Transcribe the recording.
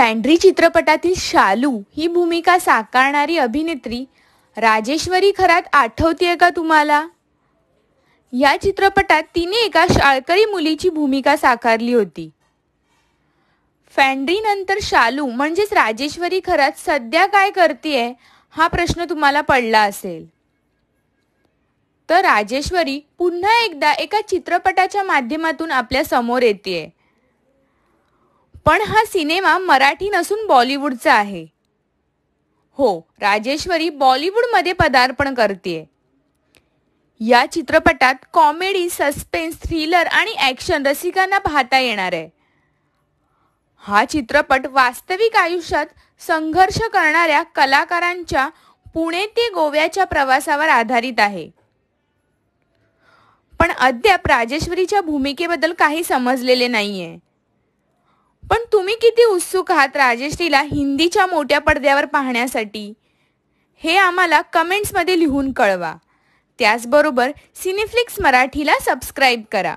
फॅन्ड्री चित्रपटातील शालू ही भूमिका साकारणारी अभिनेत्री राजेश्वरी खरात आठवतीये का तुम्हाला या चित्रपटात तिने एका शाळकरी मुलीची भूमिका साकारली होती नंतर शालू म्हणजेच राजेश्वरी खरात सध्या काय करतेय हा प्रश्न तुम्हाला पडला असेल तर राजेश्वरी पुन्हा एकदा एका चित्रपटाच्या माध्यमातून आपल्या समोर येते पण हा सिनेमा मराठी नसून बॉलिवूडचा आहे हो राजेश्वरी बॉलिवूडमध्ये पदार्पण करते या चित्रपटात कॉमेडी सस्पेन्स थ्रिलर आणि ॲक्शन रसिकांना पाहता येणार आहे हा चित्रपट वास्तविक आयुष्यात संघर्ष करणाऱ्या कलाकारांच्या पुणे ते गोव्याच्या प्रवासावर आधारित आहे पण अद्याप राजेश्वरीच्या भूमिकेबद्दल काही समजलेले नाहीये पण तुम्ही किती उत्सुक आहात राजेश्रीला हिंदीच्या मोठ्या पडद्यावर पाहण्यासाठी हे आम्हाला कमेंट्समध्ये लिहून कळवा त्याचबरोबर सिनेफ्लिक्स मराठीला सबस्क्राईब करा